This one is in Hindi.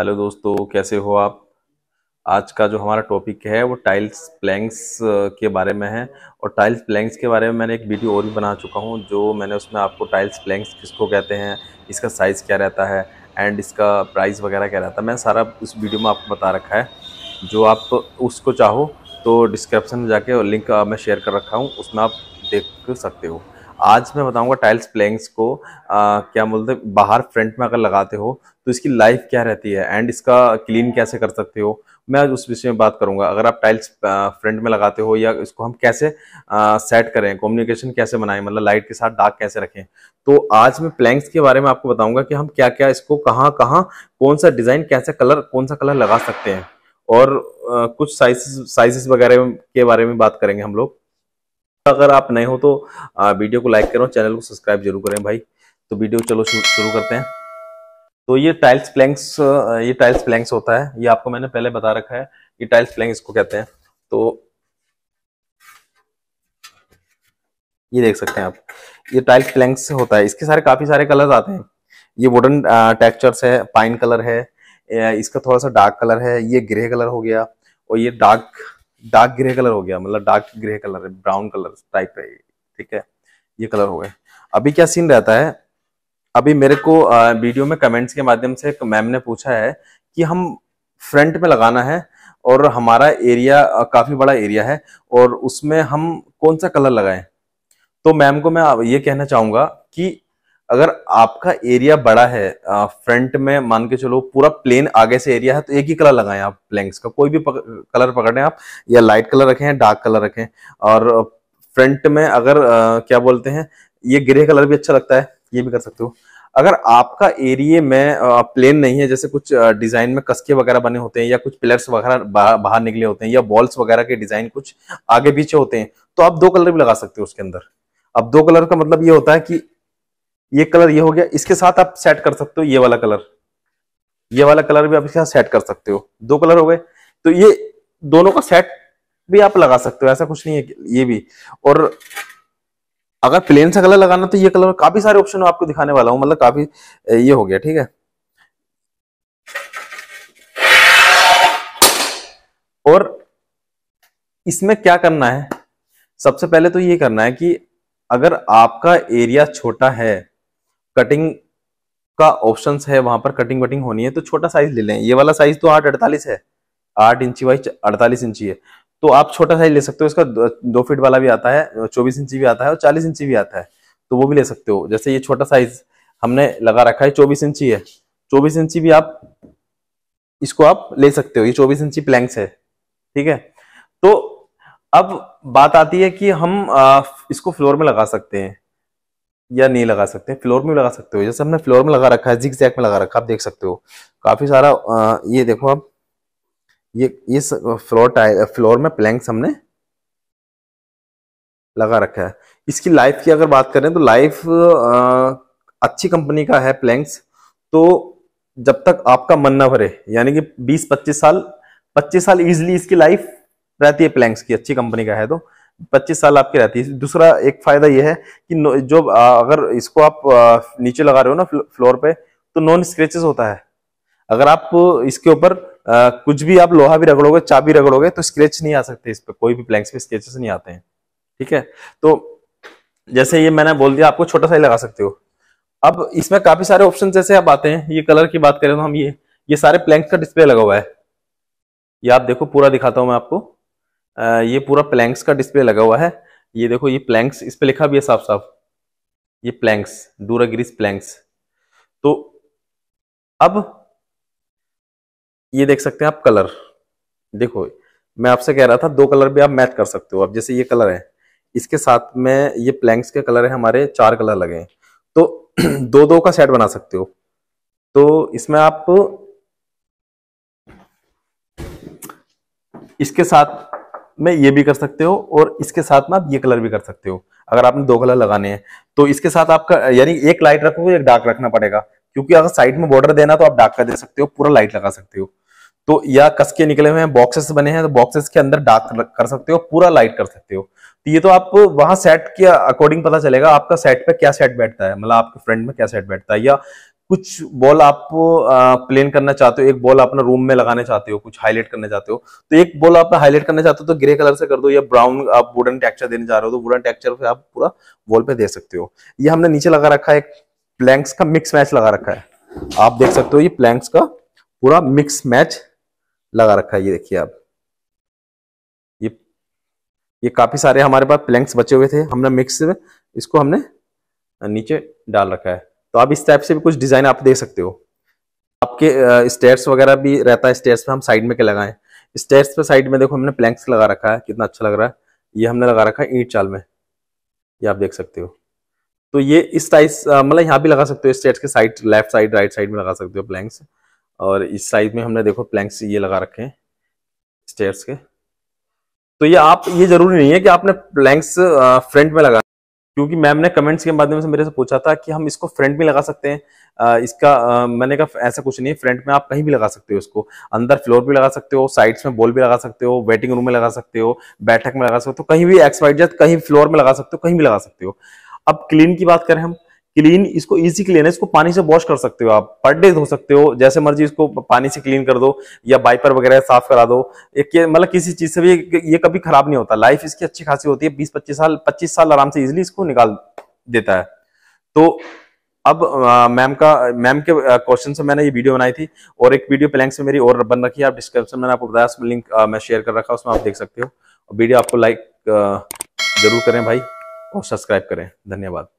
हेलो दोस्तों कैसे हो आप आज का जो हमारा टॉपिक है वो टाइल्स प्लैंक्स के बारे में है और टाइल्स प्लैंक्स के बारे में मैंने एक वीडियो और भी बना चुका हूँ जो मैंने उसमें आपको टाइल्स प्लैंक्स किसको कहते हैं इसका साइज़ क्या रहता है एंड इसका प्राइस वगैरह क्या रहता है मैं सारा उस वीडियो में आपको बता रखा है जो आप उसको चाहो तो डिस्क्रिप्सन में जाके लिंक मैं शेयर कर रखा हूँ उसमें आप देख सकते हो आज मैं बताऊंगा टाइल्स प्लेंग्स को आ, क्या बोलते हैं बाहर फ्रंट में अगर लगाते हो तो इसकी लाइफ क्या रहती है एंड इसका क्लीन कैसे कर सकते हो मैं आज उस विषय में बात करूंगा अगर आप टाइल्स फ्रंट में लगाते हो या इसको हम कैसे आ, सेट करें कम्युनिकेशन कैसे बनाएं मतलब लाइट के साथ डार्क कैसे रखें तो आज मैं प्लैंक्स के बारे में आपको बताऊंगा कि हम क्या क्या इसको कहाँ कहाँ कौन सा डिज़ाइन कैसे कलर कौन सा कलर लगा सकते हैं और आ, कुछ साइज साइजेस वगैरह के बारे में बात करेंगे हम लोग अगर आप नए हो तो वीडियो को लाइक करें चैनल को सब्सक्राइब जरूर करें भाई तो वीडियो चलो शुरू करते हैं तो ये टाइल्स प्लैंक्स ये टाइल्स प्लैंक्स होता है ये आपको मैंने पहले बता रखा है ये टाइल्स प्लैंक इसको कहते हैं तो ये देख सकते हैं आप ये टाइल्स प्लैंक्स होता है इसके सारे काफी सारे कलर्स आते हैं ये वुडन टेक्सचर्स है पाइन कलर है इसका थोड़ा सा डार्क कलर है ये ग्रे कलर हो गया और ये डार्क डार्क ग्रे कलर हो गया मतलब डार्क ग्रे कलर है ब्राउन कलर टाइप है ठीक है ये कलर हो गए अभी क्या सीन रहता है अभी मेरे को वीडियो में कमेंट्स के माध्यम से मैम ने पूछा है कि हम फ्रंट में लगाना है और हमारा एरिया काफ़ी बड़ा एरिया है और उसमें हम कौन सा कलर लगाएं तो मैम को मैं ये कहना चाहूंगा कि अगर आपका एरिया बड़ा है फ्रंट में मान के चलो पूरा प्लेन आगे से एरिया है तो एक ही कलर लगाएं आप प्लैंक्स का कोई भी पक, कलर पकड़ें आप या लाइट कलर रखें डार्क कलर रखें और फ्रंट में अगर आ, क्या बोलते हैं ये ग्रे कलर भी अच्छा लगता है ये भी कर सकते हो अगर आपका एरिए में प्लेन नहीं है जैसे कुछ डिजाइन में कसके वगैरह बने होते हैं या कुछ पिलर्स वगैरह बाहर निकले होते हैं या बॉल्स वगैरह के डिजाइन कुछ आगे पीछे होते हैं तो आप दो कलर भी लगा सकते हो उसके अंदर अब दो कलर का मतलब ये होता है कि ये कलर ये हो गया इसके साथ आप सेट कर सकते हो ये वाला कलर ये वाला कलर भी आप इसके साथ सेट कर सकते हो दो कलर हो गए तो ये दोनों का सेट भी आप लगा सकते हो ऐसा कुछ नहीं है ये भी और अगर प्लेन सा कलर लगाना तो ये कलर काफी सारे ऑप्शन आपको दिखाने वाला हूं मतलब काफी ये हो गया ठीक है और इसमें क्या करना है सबसे पहले तो ये करना है कि अगर आपका एरिया छोटा है कटिंग का ऑप्शन है वहां पर कटिंग वटिंग होनी है तो छोटा साइज ले लें ये वाला साइज तो आठ अड़तालीस है आठ इंची वाइज अड़तालीस इंची है तो आप छोटा साइज ले सकते हो इसका दो फीट वाला भी आता है चौबीस इंची भी आता है और चालीस इंची भी आता है तो वो भी ले सकते हो जैसे ये छोटा साइज हमने लगा रखा है चौबीस इंची है चौबीस इंची भी आप इसको आप ले सकते हो ये चौबीस इंची प्लैंक्स है ठीक है तो अब बात आती है कि हम इसको फ्लोर में लगा सकते हैं या नहीं लगा सकते फ्लोर में लगा सकते हो जैसे हमने फ्लोर में लगा रखा है जिक जैक में लगा रखा है आप देख सकते हो काफ़ी सारा आ, ये देखो आप ये इस फ्लोर टाइल फ्लोर में प्लैंक्स हमने लगा रखा है इसकी लाइफ की अगर बात करें तो लाइफ अच्छी कंपनी का है प्लैंक्स तो जब तक आपका मन ना भरे यानी कि 20-25 साल 25 साल इजिली इसकी लाइफ रहती है प्लैंक्स की अच्छी कंपनी का है तो पच्चीस साल आपकी रहती है दूसरा एक फायदा यह है कि जो अगर इसको आप नीचे लगा रहे हो ना फ्लोर पे तो नॉन स्क्रेचेस होता है अगर आप इसके ऊपर कुछ भी आप लोहा भी रगड़ोगे चाबी रगड़ोगे तो स्क्रेच नहीं आ सकते इस पर कोई भी प्लैंक्स पे स्क्रेचेस नहीं आते हैं ठीक है तो जैसे ये मैंने बोल दिया आपको छोटा सा ही लगा सकते हो अब इसमें काफी सारे ऑप्शन जैसे आप आते हैं ये कलर की बात करें तो हम ये ये सारे प्लैंक्स का डिस्प्ले लगा हुआ है ये आप देखो पूरा दिखाता हूं मैं आपको ये पूरा प्लैंक्स का डिस्प्ले लगा हुआ है ये देखो ये प्लैंक्स इस पर लिखा भी है साफ साफ ये प्लैंक्स ग्रीस प्लैंक्स तो अब ये देख सकते हैं आप कलर देखो मैं आपसे कह रहा था दो कलर भी आप मैच कर सकते हो अब जैसे ये कलर है इसके साथ में ये प्लैंक्स के कलर है हमारे चार कलर लगे हैं तो दो दो का सेट बना सकते हो तो इसमें आप इसके साथ में ये भी कर सकते हो और इसके साथ में आप ये कलर भी कर सकते हो अगर आपने दो कलर लगाने हैं तो इसके साथ आपका यानी एक लाइट रखोगे एक डार्क रखना पड़ेगा क्योंकि अगर साइड में बॉर्डर देना तो आप डार्क का दे सकते हो पूरा लाइट लगा सकते हो तो या कस के निकले हुए हैं बॉक्सेस बने हैं तो बॉक्सेस के अंदर डार्क कर सकते हो पूरा लाइट कर सकते हो तो ये तो आप वहां सेट के अकॉर्डिंग पता चलेगा आपका सेट पे क्या सेट बैठता है मतलब आपके फ्रेंड में क्या सेट बैठता है या कुछ बॉल आप प्लेन करना चाहते हो एक बॉल अपना रूम में लगाने चाहते हो कुछ हाईलाइट करना चाहते हो तो एक बॉल आप हाईलाइट करना चाहते हो तो ग्रे कलर से कर दो या ब्राउन आप वुडन टेक्चर देने जा रहे हो तो वुडन टेक्चर पे आप पूरा वॉल पे दे सकते हो ये हमने नीचे लगा रखा है प्लैंक्स का मिक्स मैच लगा रखा है आप देख सकते हो ये प्लैंक्स का पूरा मिक्स मैच लगा रखा है ये देखिए आप ये ये काफी सारे हमारे पास प्लैंक्स बचे हुए थे हमने मिक्स इसको हमने नीचे डाल रखा है तो आप इस टाइप से भी कुछ डिज़ाइन आप देख सकते हो आपके स्टेयर्स वगैरह भी रहता है स्टेयर्स पे हम साइड में क्या लगाए स्टेयर्स पे साइड में देखो हमने प्लैंक्स लगा रखा है कितना अच्छा लग रहा है ये हमने लगा रखा है ईट चाल में ये आप देख सकते हो तो ये इस साइज मतलब यहाँ भी लगा सकते हो स्टेयर्स के side left side right side में लगा सकते हो प्लैंक्स और इस साइड में हमने देखो प्लैंक्स ये लगा रखे हैं स्टेयर्स के तो ये आप ये जरूरी नहीं है कि आपने प्लैंक्स फ्रंट में लगा क्योंकि मैम ने कमेंट्स के माध्यम से मेरे से पूछा था कि हम इसको फ्रंट में लगा सकते हैं इसका मैंने कहा ऐसा कुछ नहीं फ्रंट में आप कहीं भी लगा सकते हो इसको अंदर फ्लोर भी लगा सकते हो साइड्स में बॉल भी लगा सकते हो वेटिंग रूम में लगा सकते हो बैठक में लगा सकते हो तो कहीं भी एक्सपाइड कहीं फ्लोर में लगा सकते हो कहीं भी लगा सकते हो अब क्लीन की बात करें हम क्लीन इसको इजी क्लीन है इसको पानी से वॉश कर सकते हो आप पर डे धो सकते हो जैसे मर्जी इसको पानी से क्लीन कर दो या बाइपर वगैरह साफ करा दो मतलब किसी चीज से भी ये कभी खराब नहीं होता लाइफ इसकी अच्छी खासी होती है बीस पच्चीस साल पच्चीस साल आराम से इजिली इसको निकाल देता है तो अब मैम का मैम के क्वेश्चन से मैंने ये वीडियो बनाई थी और एक वीडियो प्लैंक से मेरी और बन रखी है आप डिस्क्रिप्शन मैंने आपको बताया उसमें लिंक मैं शेयर कर रखा उसमें आप देख सकते हो वीडियो आपको लाइक जरूर करें भाई और सब्सक्राइब करें धन्यवाद